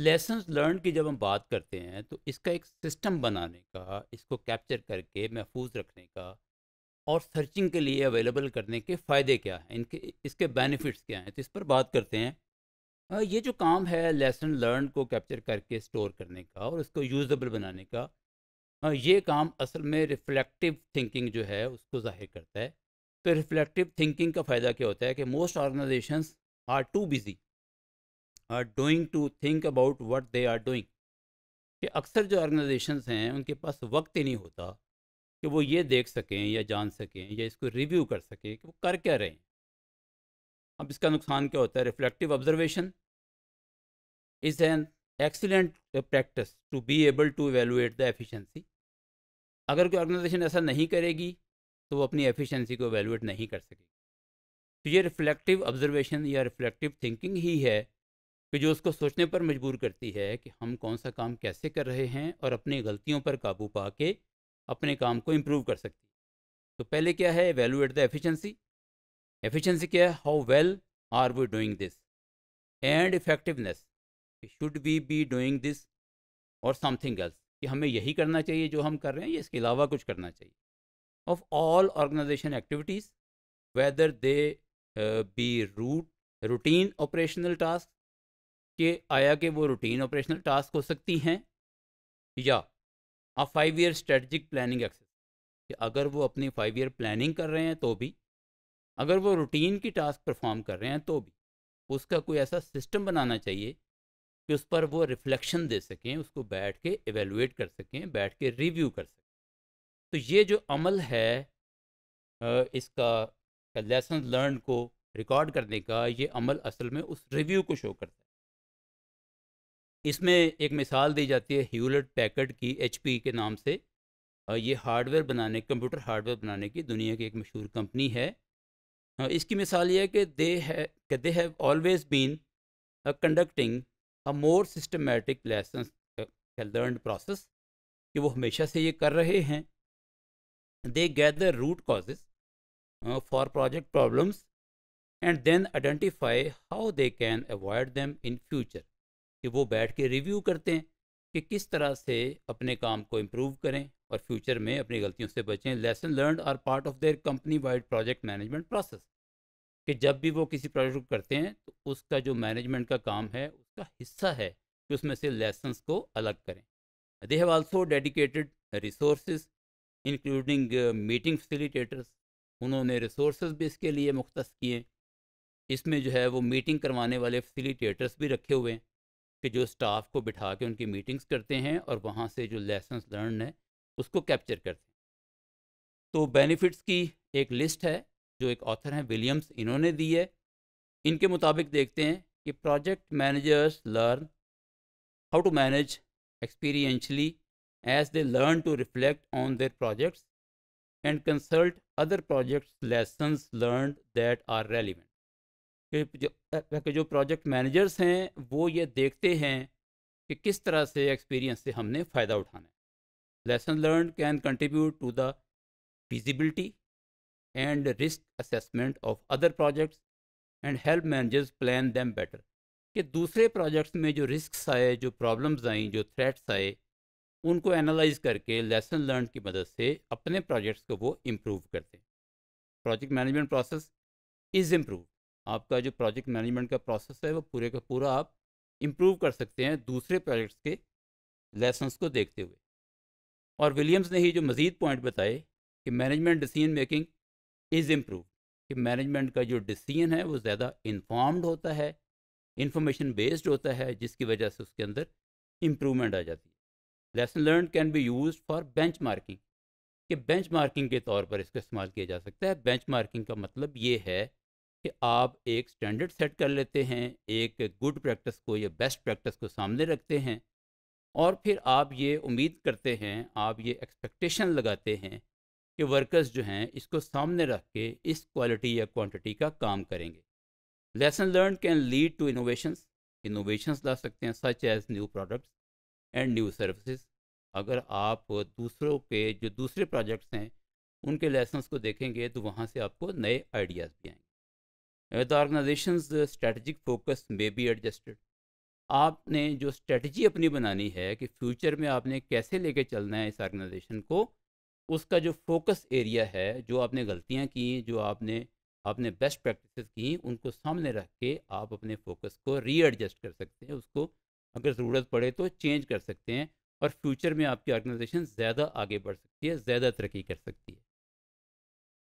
lesson learn की जब हम बात करते हैं तो इसका एक सिस्टम बनाने का इसको कैप्चर करके महफूज रखने का और सर्चिंग के लिए अवेलेबल करने के फ़ायदे क्या हैं इनके इसके बेनिफिट्स क्या हैं तो इस पर बात करते हैं ये जो काम है लेसन लर्न को कैप्चर करके स्टोर करने का और इसको यूजबल बनाने का ये काम असल में रिफ्लेक्टिव थिंकिंग जो है उसको जाहिर करता है तो रिफ्लेक्टिव थिंकिंग का फ़ायदा क्या होता है कि most organisations are too busy are doing to think about what they are doing कि अक्सर जो ऑर्गेनाइजेशंस हैं उनके पास वक्त ही नहीं होता कि वो ये देख सकें या जान सकें या इसको रिव्यू कर सकें कि वो कर क्या रहे हैं अब इसका नुकसान क्या होता है reflective observation is an excellent practice to be able to evaluate the efficiency अगर कोई ऑर्गेनाइजेशन ऐसा नहीं करेगी तो वो अपनी एफिशिएंसी को एवेलुएट नहीं कर सकेगी तो ये रिफ्लेक्टिव ऑब्जर्वेशन या रिफ्लेक्टिव थिंकिंग ही है कि जो उसको सोचने पर मजबूर करती है कि हम कौन सा काम कैसे कर रहे हैं और अपनी गलतियों पर काबू पा के अपने काम को इम्प्रूव कर सकती है तो पहले क्या है एवेलुएट द एफिशिएंसी एफिशिएंसी क्या है how well are we doing this and effectiveness should we be doing this or something else कि हमें यही करना चाहिए जो हम कर रहे हैं या इसके अलावा कुछ करना चाहिए of all organisation activities whether they be root routine operational task कि आया कि वो रूटीन ऑपरेशनल टास्क हो सकती हैं या आप five year strategic planning exercise कि अगर वो अपनी फाइव ईयर प्लानिंग कर रहे हैं तो भी अगर वो रूटीन की टास्क परफॉर्म कर रहे हैं तो भी उसका कोई ऐसा सिस्टम बनाना चाहिए कि उस पर वो रिफ्लेक्शन दे सकें उसको बैठ के एवेलुएट कर सकें बैठ के रिव्यू कर सकें तो ये जो अमल है इसका लेसन लर्न को रिकॉर्ड करने का ये अमल असल में उस रिव्यू को शो करता है इसमें एक मिसाल दी जाती है ह्यूलेट पैकेट की एच के नाम से ये हार्डवेयर बनाने कंप्यूटर हार्डवेयर बनाने की दुनिया की एक मशहूर कंपनी है इसकी मिसाल ये है कि दे है कि they have always been conducting a more systematic lesson learn process कि वो हमेशा से ये कर रहे हैं they gather root causes for project problems and then identify how they can avoid them in future कि वो बैठ के रिव्यू करते हैं कि किस तरह से अपने काम को इम्प्रूव करें और फ्यूचर में अपनी गलतियों से बचें lesson learn are part of their company wide project management process कि जब भी वो किसी प्रोजेक्ट को करते हैं तो उसका जो मैनेजमेंट का काम है उसका हिस्सा है कि उसमें से लेसन्स को अलग करें they have also dedicated resource including meeting facilitators उन्होंने रिसोर्स भी इसके लिए मुख्त किए इसमें जो है वो मीटिंग करवाने वाले फैसिलिटेटर्स भी रखे हुए हैं कि जो स्टाफ को बिठा के उनकी मीटिंग्स करते हैं और वहाँ से जो लेसन लर्न है उसको कैप्चर करते हैं तो बेनिफिट्स की एक लिस्ट है जो एक ऑथर हैं विलियम्स इन्होंने दी है इनके मुताबिक देखते हैं कि project managers learn how to manage experientially as they learn to reflect on their projects and consult other projects lessons learn that are relevant कि जो प्रोजेक्ट मैनेजर्स हैं वो ये देखते हैं कि किस तरह से एक्सपीरियंस से हमने फ़ायदा उठाना है lesson learn can contribute to the feasibility and risk assessment of other projects and help managers plan them better कि दूसरे प्रोजेक्ट्स में जो रिस्क आए जो प्रॉब्लम्स आई जो थ्रेट्स आए उनको एनालाइज करके लेसन लर्न की मदद से अपने प्रोजेक्ट्स को वो इम्प्रूव करते हैं project management process is improve आपका जो प्रोजेक्ट मैनेजमेंट का प्रोसेस है वो पूरे का पूरा आप इम्प्रूव कर सकते हैं दूसरे प्रोजेक्ट्स के लेसन्स को देखते हुए और विलियम्स ने ही जो मज़ीद पॉइंट बताए कि management decision making is improve कि मैनेजमेंट का जो डिसीजन है वो ज़्यादा इन्फॉर्म्ड होता है इंफॉर्मेशन बेस्ड होता है जिसकी वजह से उसके अंदर इम्प्रूवमेंट आ जाती है lesson learn can be use for benchmarking कि बेंच मार्किंग के तौर पर इसको इस्तेमाल किया जा सकता है बेंच मार्किंग का मतलब ये है कि आप एक स्टैंडर्ड सेट कर लेते हैं एक गुड प्रैक्टिस को या बेस्ट प्रैक्टिस को सामने रखते हैं और फिर आप ये उम्मीद करते हैं आप ये एक्सपेक्टेशन लगाते हैं कि वर्कर्स जो हैं इसको सामने रख के इस क्वालिटी या क्वांटिटी का काम करेंगे lesson learn can lead to innovations innovations ला सकते हैं such as new products and new services अगर आप दूसरों के जो दूसरे प्रोजेक्ट्स हैं उनके लेसन को देखेंगे तो वहाँ से आपको नए आइडियाज़ भी आएंगे with organization's strategic focus may be adjusted आपने जो स्ट्रेटजी अपनी बनानी है कि फ्यूचर में आपने कैसे लेके चलना है इस ऑर्गेनाइजेशन को उसका जो फोकस एरिया है जो आपने गलतियाँ की जो आपने आपने बेस्ट प्रैक्टिस की उनको सामने रख के आप अपने फोकस को रीएडजस्ट कर सकते हैं उसको अगर ज़रूरत पड़े तो चेंज कर सकते हैं और फ्यूचर में आपकी ऑर्गेनाइजेशन ज़्यादा आगे बढ़ सकती है ज़्यादा तरक्की कर सकती है